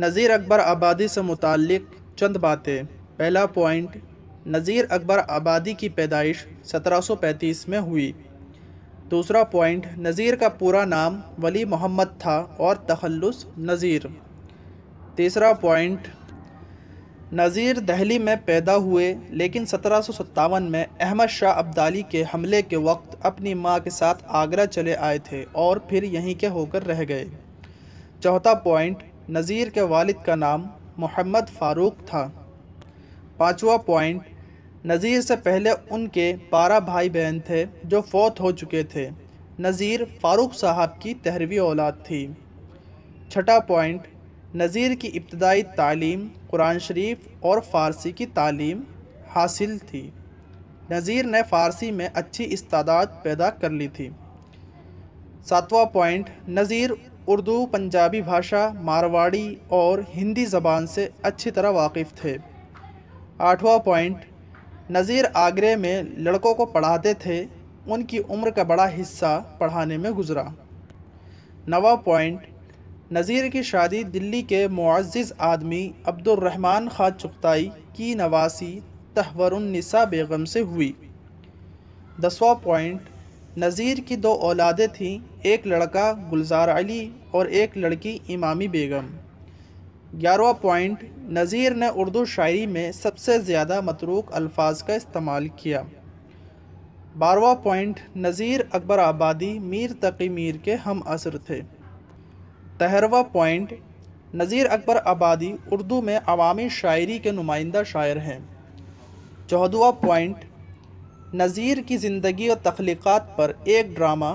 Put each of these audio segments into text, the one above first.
नज़ीर अकबर आबादी से मुतक़ चंद बातें पहला पॉइंट नज़ीर अकबर आबादी की पैदाइश 1735 में हुई दूसरा पॉइंट नज़ीर का पूरा नाम वली मोहम्मद था और तखलस नज़ीर तीसरा पॉइंट नज़ीर दहली में पैदा हुए लेकिन सत्रह में अहमद शाह अब्दाली के हमले के वक्त अपनी माँ के साथ आगरा चले आए थे और फिर यहीं के होकर रह गए चौथा पॉइंट नज़ीर के वालिद का नाम मोहम्मद फ़ारूक था पाँचवा पॉइंट नज़ीर से पहले उनके बारह भाई बहन थे जो फौत हो चुके थे नज़ीर फ़ारूक साहब की तहरवी औलाद थी छठा पॉइंट नज़ीर की इब्तदाई तालीम कुरान शरीफ और फ़ारसी की तालीम हासिल थी नज़ीर ने फ़ारसी में अच्छी इस्तादात पैदा कर ली थी सातवां पॉइंट नज़ीर उर्दू पंजाबी भाषा मारवाड़ी और हिंदी ज़बान से अच्छी तरह वाकिफ़ थे आठवां पॉइंट नज़ीर आगरे में लड़कों को पढ़ाते थे उनकी उम्र का बड़ा हिस्सा पढ़ाने में गुजरा नवा पॉइंट नज़ीर की शादी दिल्ली के मुआज़ आदमी अब्दुलरहमान खान चुगताई की नवासी तहवरनिसा बेगम से हुई दसवा पॉइंट नज़ीर की दो औलादें थीं एक लड़का गुलजार अली और एक लड़की इमामी बेगम ग्यारहवा पॉइंट नज़ीर ने उर्दू शायरी में सबसे ज़्यादा मतरूक अल्फाज का इस्तेमाल किया बारवा पॉइंट नज़ीर अकबर आबादी मीर तकी मीर के हम असर थे तहरवा पॉइंट नज़ीर अकबर आबादी उर्दू में अवामी शायरी के नुमाइंदा शायर हैं चौदवा पॉइंट नज़ीर की ज़िंदगी और तख्लीक़ात पर एक ड्रामा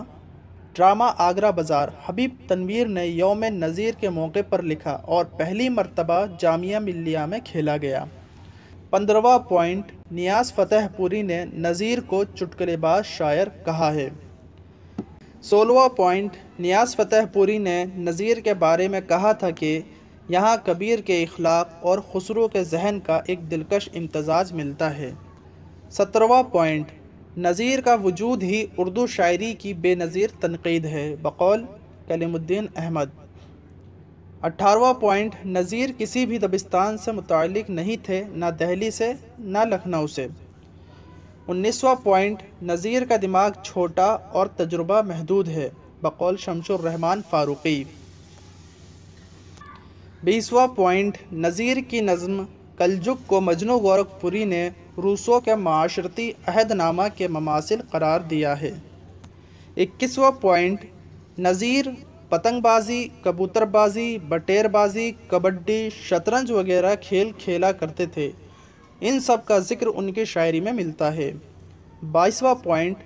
ड्रामा आगरा बाज़ार हबीब तनवीर ने योम नज़ीर के मौके पर लिखा और पहली मरतबा जामिया मिलिया में खेला गया पंद्रवा पॉइंट नियाज फतेहपुरी ने नज़ीर को चुटकलेबाज शायर कहा है सोलवा पॉइंट नियाज फतेहपुरी ने नज़ीर के बारे में कहा था कि यहाँ कबीर के इखलाक और खसरू के जहन का एक दिलकश इम्तजाज मिलता है सत्रवा पॉइंट नज़ीर का वजूद ही उर्दू शायरी की बेनज़ीर तनकीद है बकौल कलीमुद्दीन अहमद अठारवा पॉइंट नज़ीर किसी भी दबिस्तान से मुतल नहीं थे ना दहली से ना लखनऊ से उन्नीसवा पॉइंट नज़ीर का दिमाग छोटा और तजुर्बा महदूद है बकौल रहमान फ़ारूक़ी बीसवा पॉइंट नज़ीर की नज़म कलजुग को मजनू गोरखपुरी ने रूसों के माशरती अहदनामा के ममासिल करार दिया है इक्कीसवा पॉइंट नज़ीर पतंगबाजी कबूतरबाजी बटेरबाजी कबड्डी शतरंज वगैरह खेल खेला करते थे इन सब का जिक्र उनकी शायरी में मिलता है बाईसवा पॉइंट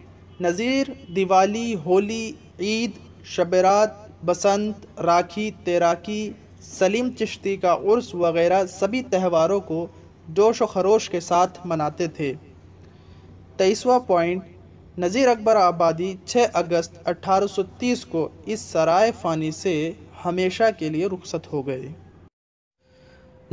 नज़ीर दिवाली होली ईद शबरात बसंत राखी तैराकी सलीम चिश्ती का उर्स वगैरह सभी त्यौहारों को जोश व खरोश के साथ मनाते थे तेईसवा पॉइंट नज़ीर अकबर आबादी 6 अगस्त 1830 को इस सराय फ़ानी से हमेशा के लिए रुखसत हो गए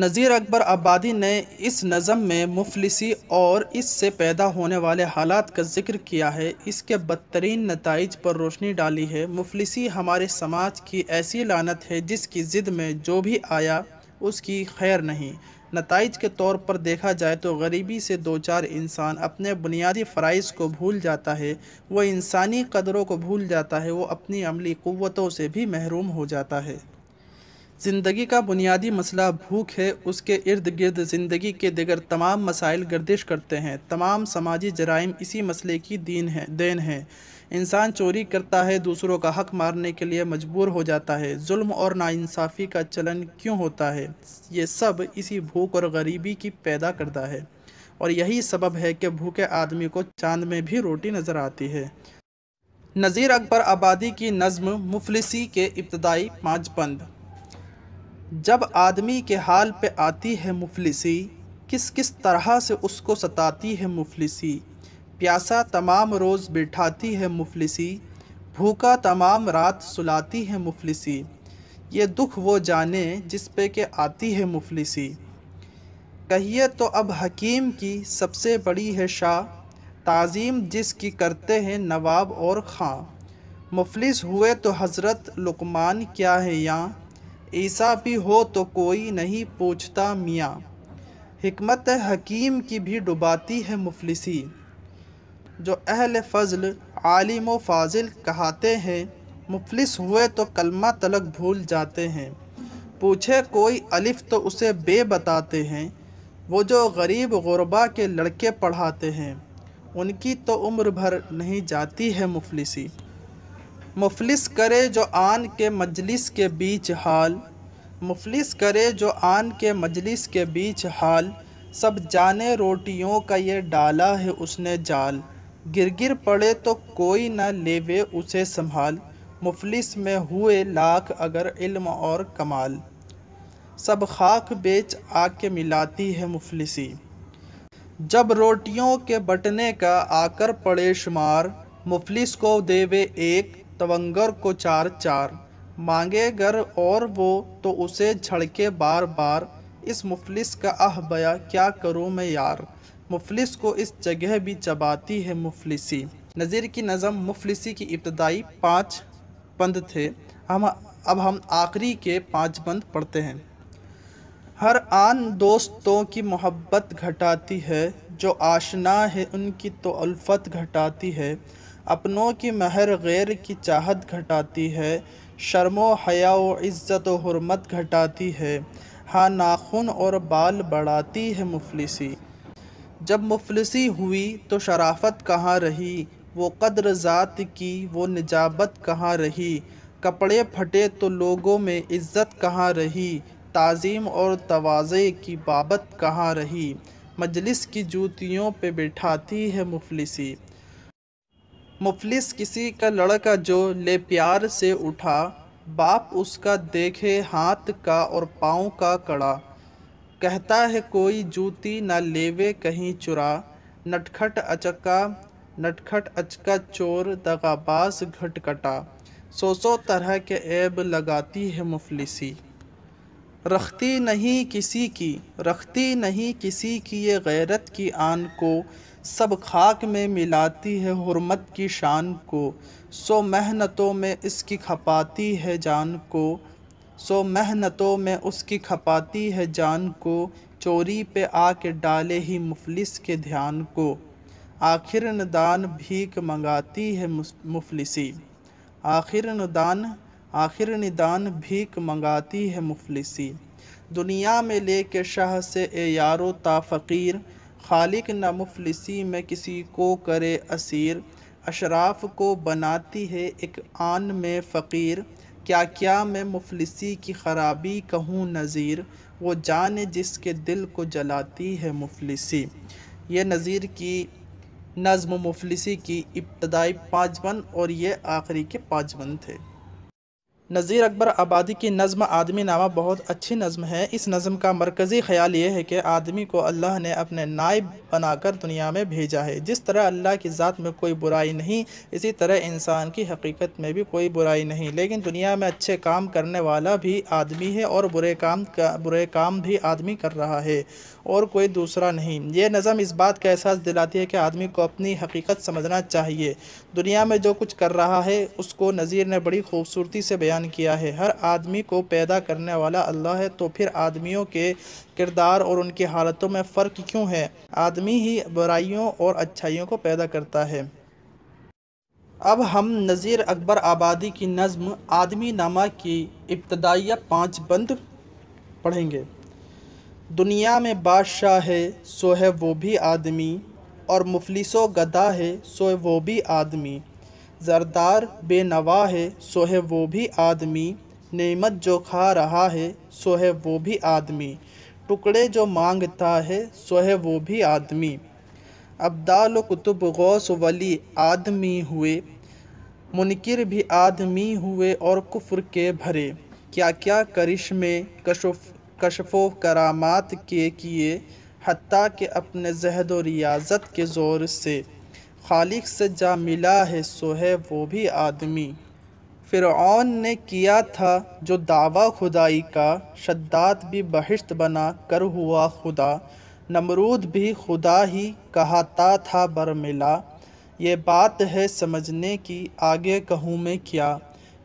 नज़ीर अकबर आबादी ने इस नज़म में मुफलिसी और इससे पैदा होने वाले हालात का जिक्र किया है इसके बदतरीन नतज पर रोशनी डाली है मुफलिसी हमारे समाज की ऐसी लानत है जिसकी ज़िद में जो भी आया उसकी खैर नहीं नतज के तौर पर देखा जाए तो गरीबी से दो चार इंसान अपने बुनियादी फ़राइज़ को भूल जाता है वह इंसानी कदरों को भूल जाता है वो अपनी अमली क़वतों से भी महरूम हो जाता है ज़िंदगी का बुनियादी मसला भूख है उसके इर्द गिर्द ज़िंदगी के दिगर तमाम मसाइल गर्दिश करते हैं तमाम समाजी जराइम इसी मसले की दीन है देन है इंसान चोरी करता है दूसरों का हक मारने के लिए मजबूर हो जाता है जुल्म और नाइंसाफ़ी का चलन क्यों होता है ये सब इसी भूख और गरीबी की पैदा करता है और यही सबब है कि भूखे आदमी को चांद में भी रोटी नज़र आती है नज़ीर अकबर आबादी की नज़म मुफलिसी के इब्तदाई पाँच बंद जब आदमी के हाल पे आती है मुफलिसी किस किस तरह से उसको सताती है मुफलिसी प्यासा तमाम रोज़ बिठाती है मुफलिसी भूखा तमाम रात सुलाती है मुफलिसी ये दुख वो जाने जिस पे के आती है मुफलिसी कहिए तो अब हकीम की सबसे बड़ी है शाह ताज़ीम जिसकी करते हैं नवाब और ख़ां मुफलिस हुए तो हज़रत लुकमान क्या है यहाँ ऐसा भी हो तो कोई नहीं पूछता मियाँ हमत हकीम की भी डुबाती है मुफलिसी जो अहल फजल आलिम फाजिल कहते हैं मुफलिस हुए तो कलमा तलक भूल जाते हैं पूछे कोई अलिफ तो उसे बे बताते हैं वो जो गरीब गुरबा के लड़के पढ़ाते हैं उनकी तो उम्र भर नहीं जाती है मुफलिसी मुफलिस करे जो आन के मजलिस के बीच हाल मुफलिस करे जो आन के मजलिस के बीच हाल सब जाने रोटियों का ये डाला है उसने जाल गिर गिर पड़े तो कोई ना लेवे उसे संभाल मुफलिस में हुए लाख अगर इल्म और कमाल सब खाक बेच आके मिलाती है मुफलिसी जब रोटियों के बटने का आकर पड़े शुमार मुफलिस को देवे एक तवंगर को चार चार मांगे गर और वो तो उसे झड़के बार बार इस मुफलिस का आह बया क्या करूँ मैं यार मुफलिस को इस जगह भी चबाती है मुफलिसी नज़ीर की नज़म मुफलिसी की इब्तदाई पाँच बंद थे हम अब हम आखिरी के पाँच बंद पढ़ते हैं हर आन दोस्तों की मोहब्बत घटाती है जो आशना है उनकी तो अल्फत घटाती है अपनों की महर गैर की चाहत घटाती है शर्मो हया व इज़्ज़त हरमत घटाती है हाँ नाखून और बाल बढ़ाती है मुफलिसी जब मुफलिसी हुई तो शराफत कहाँ रही वो कद्र ज़ात की वो निजाबत कहाँ रही कपड़े फटे तो लोगों में इज़्ज़त कहाँ रही ताज़ीम और तोज़े की बाबत कहाँ रही मजलिस की जूतियों पे बिठाती है मुफलिसी मुफलिस किसी का लड़का जो ले प्यार से उठा बाप उसका देखे हाथ का और पाँव का कड़ा कहता है कोई जूती ना लेवे कहीं चुरा नटखट अचका नटखट अचका चोर दगाबाज घटकटा सौ सौ तरह के ऐब लगाती है मुफलिसी रखती नहीं किसी की रखती नहीं किसी की ये गैरत की आन को सब खाक में मिलाती है हरमत की शान को सो मेहनतों में इसकी खपाती है जान को सो मेहनतों में उसकी खपाती है जान को चोरी पे आके डाले ही मुफलिस के ध्यान को आखिर नदान भीख मंगाती है मुफलिसी आखिर नदान आखिर निदान भीख मंगाती है मुफलिसी दुनिया में ले के शाह से ए यारो ता फ़कीर खालिक न मुफलिसी में किसी को करे असीर अशराफ को बनाती है एक आन में फ़कीर क्या क्या मैं मुफलिसी की खराबी कहूँ नज़ीर वो जान जिसके दिल को जलाती है मुफलिसी ये नज़ीर की नज़म मुफलिसी की इब्तदाई पाँचवन और ये आखिरी के पाँचवन थे नज़ीर अकबर आबादी की नज़म आदमी नामा बहुत अच्छी नज़म है इस नज़म का मरकज़ी ख्याल ये है कि आदमी को अल्लाह ने अपने नायब बनाकर दुनिया में भेजा है जिस तरह अल्लाह की ज़ात में कोई बुराई नहीं इसी तरह इंसान की हकीकत में भी कोई बुराई नहीं लेकिन दुनिया में अच्छे काम करने वाला भी आदमी है और बुरे काम का बुरे काम भी आदमी कर रहा है और कोई दूसरा नहीं ये नज़म इस बात का एहसास दिलाती है कि आदमी को अपनी हकीकत समझना चाहिए दुनिया में जो कुछ कर रहा है उसको नज़ीर ने बड़ी खूबसूरती से बयान किया है हर आदमी को पैदा करने वाला अल्लाह है तो फिर आदमियों के किरदार और उनकी हालतों में फ़र्क क्यों है आदमी ही बुराइयों और अच्छाइयों को पैदा करता है अब हम नज़ीर अकबर आबादी की नज़म आदमी नामा की इब्तदाइया पाँच बंद पढ़ेंगे दुनिया में बादशाह है सो है वो भी आदमी और मुफलिसो गदा है सो है वो भी आदमी जरदार बेनवा है सो है वो भी आदमी नेमत जो खा रहा है सो है वो भी आदमी टुकड़े जो मांगता है सो है वो भी आदमी अब्दाल कुतुब गौस वली आदमी हुए मुनकर भी आदमी हुए और कुफ्र के भरे क्या क्या करिश्मे कशफ कशफो करामात के किए हती के अपने जहद व रियाजत के ज़ोर से खालिक से जा मिला है सो है वो भी आदमी फ़िरौन ने किया था जो दावा खुदाई का शद्दात भी बहिश्त बना कर हुआ खुदा नमरूद भी खुदा ही कहाता था बर मिला ये बात है समझने की आगे कहूँ मैं क्या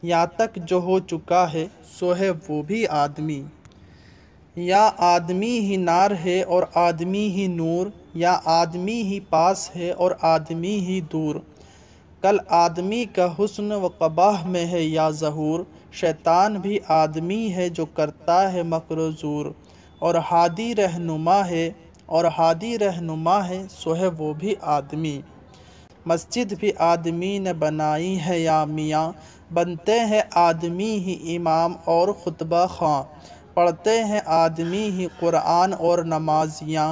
यहाँ तक जो हो चुका है सो है वो भी आदमी या आदमी ही नार है और आदमी ही नूर या आदमी ही पास है और आदमी ही दूर कल आदमी का हुस्न व कबाह में है या जहूर शैतान भी आदमी है जो करता है मकर जूर और हादी रहनुमा है और हादी रहनुमा है सो है वो भी आदमी मस्जिद भी आदमी ने बनाई है या मियाँ बनते हैं आदमी ही इमाम और खुतबा खां पढ़ते हैं आदमी ही कुरान और नमाजियाँ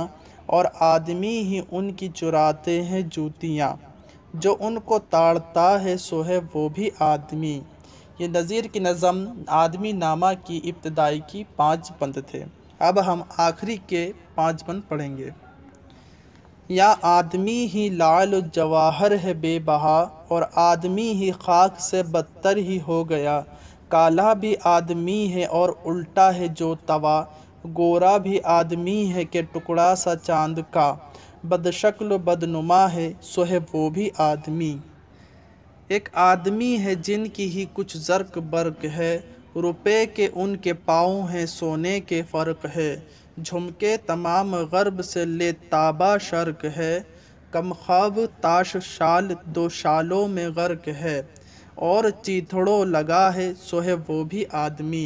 और आदमी ही उनकी चुराते हैं जूतियाँ जो उनको ताड़ता है सो है वो भी आदमी ये नज़ीर की नज़म आदमी नामा की इब्तदाई की पाँच बंद थे अब हम आखिरी के पाँच बंद पढ़ेंगे या आदमी ही लाल जवाहर है बेबहा और आदमी ही खाक से बदतर ही हो गया काला भी आदमी है और उल्टा है जो तवा गोरा भी आदमी है के टुकड़ा सा चांद का बदशक्ल बदनुमा है सो है वो भी आदमी एक आदमी है जिनकी ही कुछ जर्क बर्क है रुपए के उनके पाँव हैं सोने के फ़र्क है झुमके तमाम गर्ब से ले ताबा शर्क है कम ख्वाब ताश शाल दो शालों में गर्क है और चीथड़ों लगा है सो है वो भी आदमी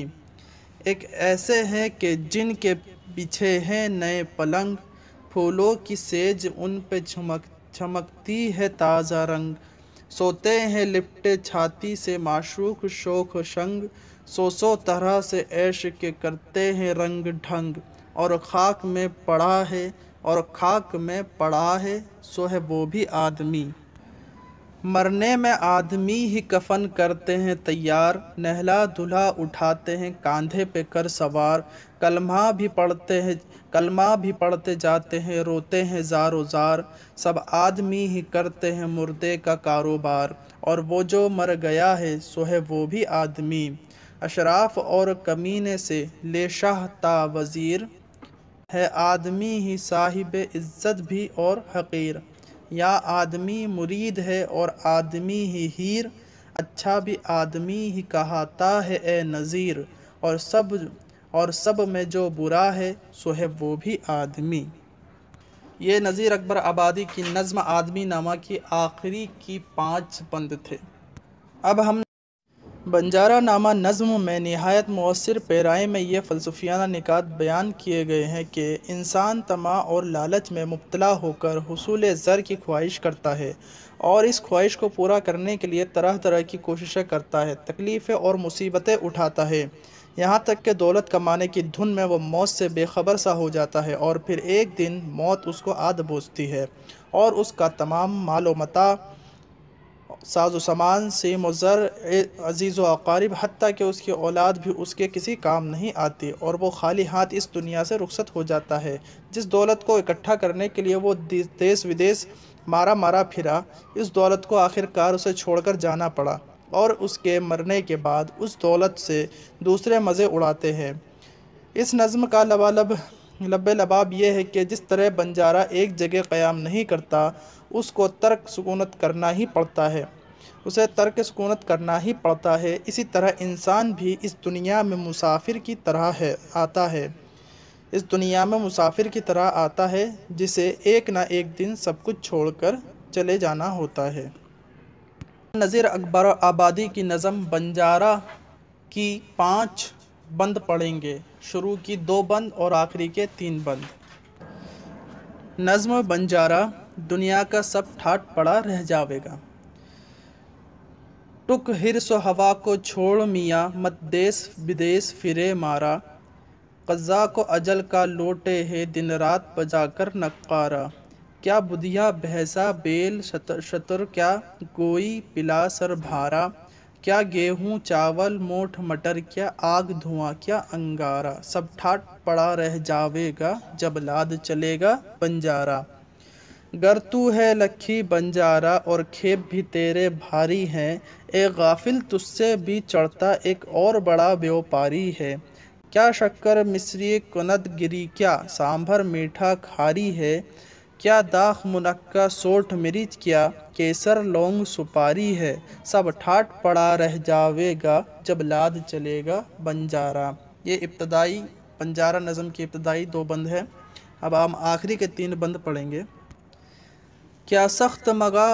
एक ऐसे हैं कि जिनके पीछे हैं नए पलंग फूलों की सेज उन पे झमक झमकती है ताज़ा रंग सोते हैं लिपटे छाती से माशूक शोक शंग सो सो तरह से ऐश के करते हैं रंग ढंग और खाक में पड़ा है और खाक में पड़ा है सो है वो भी आदमी मरने में आदमी ही कफन करते हैं तैयार नहला दुल्हा उठाते हैं कांधे पे कर सवार कलमा भी पढ़ते हैं कलमा भी पढ़ते जाते हैं रोते हैं जारो जार सब आदमी ही करते हैं मुर्दे का कारोबार और वो जो मर गया है सो है वो भी आदमी अशराफ और कमीने से ले शाह ता वज़ीर है आदमी ही साहिब इज़्ज़त भी और हकीर या आदमी मुरीद है और आदमी ही हीर अच्छा भी आदमी ही कहाता है ए नज़ीर और सब और सब में जो बुरा है सो है वो भी आदमी ये नज़ीर अकबर आबादी की नज़म आदमी नामा की आखिरी की पांच बंद थे अब हम बंजारा नामा नज़म में नहायत मौसर पैराए में ये फ़लसफियाना निकात बयान किए गए हैं कि इंसान तमा और लालच में मुबतला होकर हसूल ज़र की ख्वाहिश करता है और इस ख्वाहिश को पूरा करने के लिए तरह तरह की कोशिशें करता है तकलीफ़ें और मुसीबतें उठाता है यहाँ तक कि दौलत कमाने की धुन में वह मौत से बेखबर सा हो जाता है और फिर एक दिन मौत उसको आद बोझती है और उसका तमाम मालो साजो सामान से मज़र अजीज़ व अकारीब हती कि उसकी औलाद भी उसके किसी काम नहीं आती और वो खाली हाथ इस दुनिया से रुखसत हो जाता है जिस दौलत को इकट्ठा करने के लिए वो देश विदेश मारा मारा फिरा इस दौलत को आखिरकार उसे छोड़कर जाना पड़ा और उसके मरने के बाद उस दौलत से दूसरे मज़े उड़ाते हैं इस नज़म का लबालब लब लबाब यह है कि जिस तरह बंजारा एक जगह क़्याम नहीं करता उसको तर्क सुकूनत करना ही पड़ता है उसे तर्क सुकूनत करना ही पड़ता है इसी तरह इंसान भी इस दुनिया में मुसाफिर की तरह है आता है इस दुनिया में मुसाफिर की तरह आता है जिसे एक ना एक दिन सब कुछ छोड़कर चले जाना होता है नज़ीर अकबर आबादी की नज़म बंजारा की पाँच बंद पढ़ेंगे शुरू की दो बंद और आखिरी के तीन बंद नज़म बंजारा दुनिया का सब ठाट पड़ा रह जावेगा टुक हिरस हवा को छोड़ मियाँ मत देश विदेश फिरे मारा कज़ा को अजल का लोटे है दिन रात बजा कर नकारा क्या बुधिया भैंसा बेल शतर शतर क्या गोई पिला सर भारा क्या गेहूँ चावल मोठ मटर क्या आग धुआं क्या अंगारा सब ठाट पड़ा रह जावेगा जब लाद चलेगा बंजारा गर तू है लखी बंजारा और खेप भी तेरे भारी हैं ए गाफिल तुझसे भी चढ़ता एक और बड़ा व्यापारी है क्या शक्कर मिस्री कनद गिरी क्या सांभर मीठा खारी है क्या दाख मुनक्का सोठ मिर्च क्या केसर लौंग सुपारी है सब ठाट पड़ा रह जावेगा जब लाद चलेगा बंजारा ये इब्तदाई बंजारा नज़म की इब्तदाई दो बंद है अब हम आखिरी के तीन बंद पढ़ेंगे क्या सख्त मगा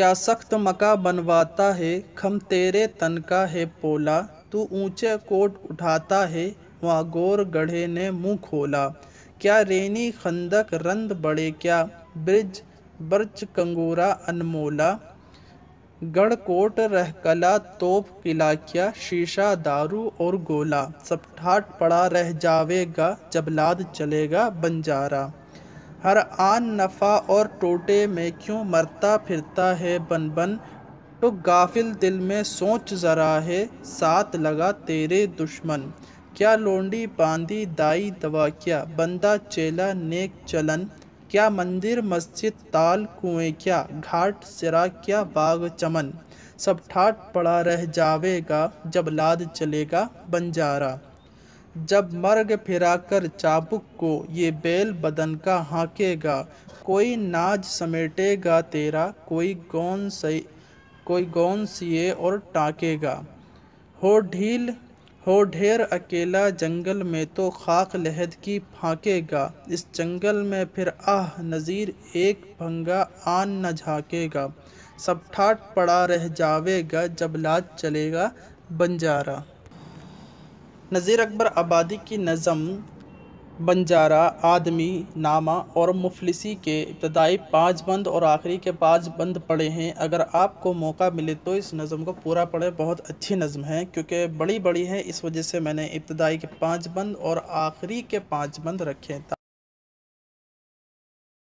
क्या सख्त मका बनवाता है खम तेरे तन का है पोला तू ऊंचे कोट उठाता है वहाँ गोर गढ़े ने मुंह खोला क्या रेनी खंदक रंद बड़े क्या ब्रिज बर्च कंगूरा अनमोला गढ़कोट रहकला तोप किला क्या शीशा दारू और गोला सब ठाट पड़ा रह जावेगा जबलाद चलेगा बंजारा हर आन नफ़ा और टोटे में क्यों मरता फिरता है बन बन तो गाफिल दिल में सोच ज़रा है साथ लगा तेरे दुश्मन क्या लोंडी बांधी दाई दवा क्या बंदा चेला नेक चलन क्या मंदिर मस्जिद ताल कुएं क्या घाट सिरा क्या बाग चमन सब ठाट पड़ा रह जावेगा जब लाद चलेगा बंजारा जब मर्ग फिरा कर चाबुक को ये बेल बदन का हाँकेगा कोई नाज समेटेगा तेरा कोई गौन सही कोई गौन सिए और टाँकेगा हो ढील हो ढेर अकेला जंगल में तो खाक लहद की फाँकेगा इस जंगल में फिर आह नज़ीर एक भंगा आन न झाँकेगा सब ठाट पड़ा रह जावेगा जब लाज चलेगा बंजारा नज़ीर अकबर आबादी की नज़म बंजारा आदमी नामा और मुफलिसी के इब्तदाई पाँच बंद और आखिरी के पाँच बंद पड़े हैं अगर आपको मौका मिले तो इस नज़म को पूरा पढ़े बहुत अच्छी नज़म है क्योंकि बड़ी बड़ी है इस वजह से मैंने इब्तदाई के पाँच बंद और आखिरी के पाँच बंद रखे